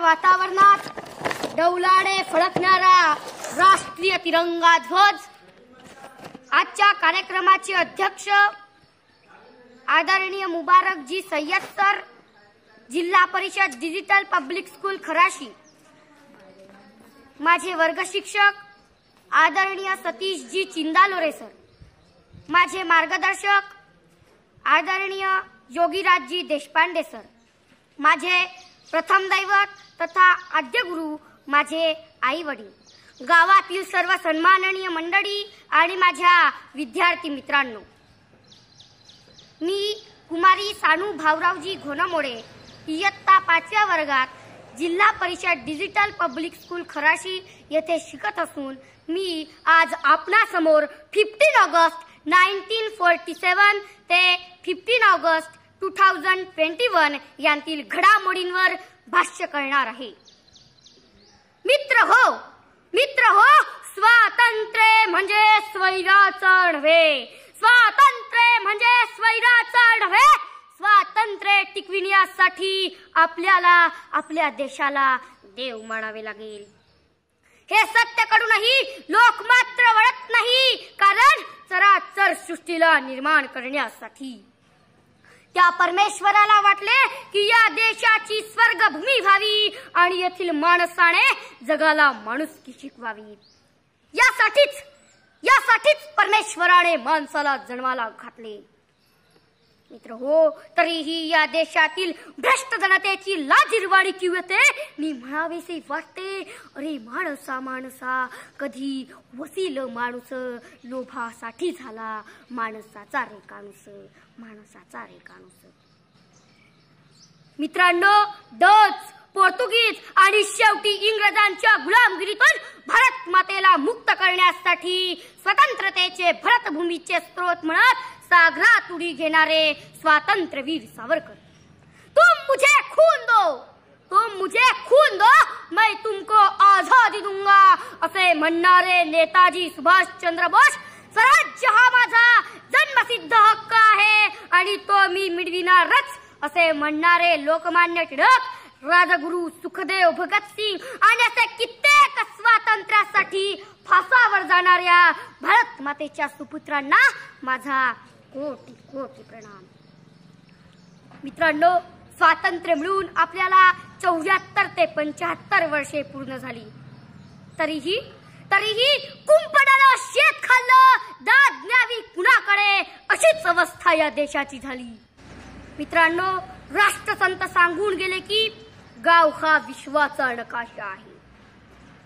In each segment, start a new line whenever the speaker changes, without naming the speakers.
वातावरणात डौलाडे फडकणारा राष्ट्रीय तिरंगा ध्वज आजच्या कार्यक्रमाचे अध्यक्ष आदरणीय जी सय्यद सर जिल्हा परिषद डिजिटल पब्लिक स्कूल खराशी माझे वर्ग शिक्षक आदरणीय जी चिंदालोरे सर माझे मार्गदर्शक आदरणीय जी देशपांडे सर माझे प्रथम दैवत तथा गुरु माझे आई वडील गावातील सर्व सन्माननीय मंडळी आणि माझ्या विद्यार्थी मित्रांनो मी कुमारी सानू भाऊरावजी घोनामोडे इयत्ता पाचव्या वर्गात जिल्हा परिषद डिजिटल पब्लिक स्कूल खराशी येथे शिकत असून मी आज आपणासमोर fifteen August nineteen forty seven ते fifteen August two thousand twenty one यांतील घडामोडींवर भाष्य करणार आहे मित्र हो मित्र हो स्वातंत्र्य म्हणजे स्वैराचा नव्हे स्वातंत्र्य म्हणजे स्वैराचा नव्हे स्वातंत्र्य टिकविण्यासाठी आपल्याला आपल्या देशाला देव म्हणावे लागेल हे सत्य कडूनही लोक मात्र वळत नाही कारण चराचर सृष्टीला निर्माण करण्यासाठी त्या परमेश्वराला वाटले की या देशाची स्वर्गभूमी व्हावी आणि येथील माणसाने जगाला माणूस की शिकवावी यासाठीच यासाठीच परमेश्वराने माणसाला जन्माला घातले मित्र हो तरीही या देशातील भ्रष्ट जनतेची लाजिरवाणी किवते मी म्हणावेसे वाटते अरे माणसा माणसा कधी वसील माणूस लोभासाठी झाला माणसाचा रे माणसाचा रे मित्रांनो दच पोर्तुगीज आणि शेवटी इंग्रजांच्या गुलामगिरीतून भारत मातेला मुक्त करण्यासाठी स्वतंत्रतेचे भरतभूमीचे स्त्रोत म्हणत सागरात तुडी घेणारे स्वातंत्र्यवीर सावरकर तुम मुझे खून दो तुम मुझे खून दो मैं तुमको आझादी दूंगा असे म्हणणारे नेताजी सुभाषचंद्र बोस स्वराज्य हा माझा जन्मसिद्ध हक्क आहे आणि तो मी मिळविणारच असे म्हणणारे लोकमान्य टिळक राजगुरु सुखदेव भगतसिंग आणि असे कित्येक स्वातंत्र्यासाठी फासावर जाणाऱ्या भारतमातेच्या मातेच्या सुपुत्रांना माझा कोटी कोटी प्रणाम मित्रांनो स्वातंत्र्य मिळून आपल्याला चौऱ्याहत्तर ते पंच्याहत्तर वर्षे पूर्ण झाली तरीही तरीही कुंपणानं शेत खाल्लं दाद न्यावी कुणाकडे अशीच अवस्था या देशाची झाली मित्रांनो राष्ट्रसंत सांगून गेले की गाव हा विश्वाचा नकाशा आहे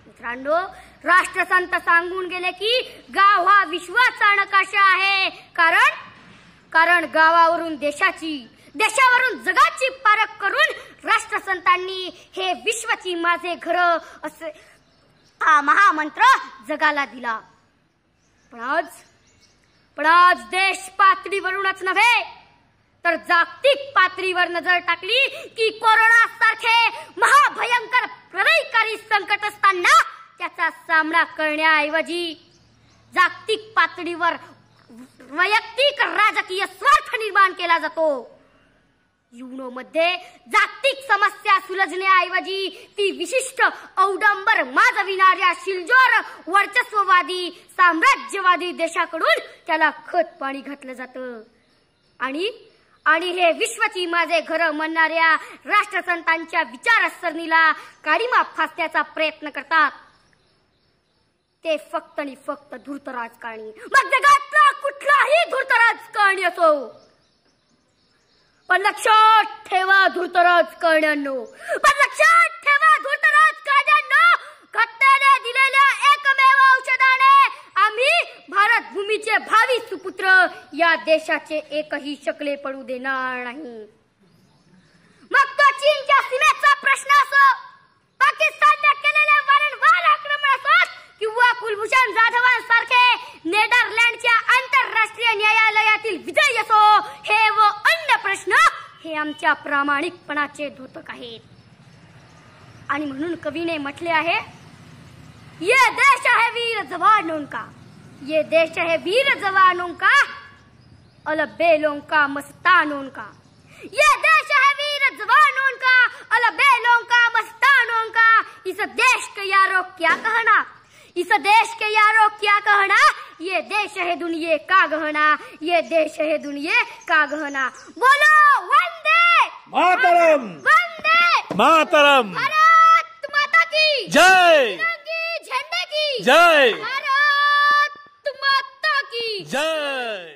मित्रांनो राष्ट्रसंत सांगून गेले की गाव हा विश्वाचा नकाशा आहे कारण कारण गावावरून देशाची देशावरून जगाची पारख करून राष्ट्रसंतांनी हे विश्वची माझे घर असे हा महामंत्र जगाला दिला पण आज पण आज देश पातळीवरूनच नव्हे तर जागतिक पातळीवर नजर टाकली की कोरोना सारखे महाभयंकर प्रलयकारी संकट असताना त्याचा सामना करण्याऐवजी जागतिक पातळीवर वैयक्तिक राजकीय स्वार्थ निर्माण केला जातो युनो मध्ये जागतिक समस्या सुलजण्याऐवजी ती विशिष्ट औडंबर माजविणाऱ्या शिलजोर वर्चस्ववादी साम्राज्यवादी देशाकडून त्याला खत पाणी घातलं जात आणि आणि हे विश्वची माझे घर म्हणणाऱ्या राष्ट्रसंतांच्या विचारसरणीला काळीमा फासण्याचा प्रयत्न करतात ते फक्त आणि फक्त धूर्त राजकारणी मग जगातला कुठलाही धूर्त राजकारणी असो पण लक्षात ठेवा धूर्त राजकारण्यांनो पण लक्षात पृथ्वीचे भावी सुपुत्र या देशाचे एकही शकले पडू देणार नाही मग तो चीनच्या सीमेचा प्रश्न असो पाकिस्तानने केलेले वारंवार आक्रमण असो किंवा कुलभूषण जाधवांसारखे नेदरलँडच्या आंतरराष्ट्रीय न्यायालयातील विजय असो हे व अन्य प्रश्न हे आमच्या प्रामाणिकपणाचे द्योतक आहेत आणि म्हणून कवीने म्हटले आहे ये देश आहे वीर जवान का ये देश है वीर जवानों का अल बेलों का मस्तानों का ये देश है वीर जवानों का अल बेलों का मस्तानों का इस देश के यारो क्या कहना इस देश के यारो क्या कहना ये देश है दुनिया का गहना ये देश है दुनिया का गहना बोलो वंदे मातरम वंदे मातरम भारत माता की जय झंडे की जय जय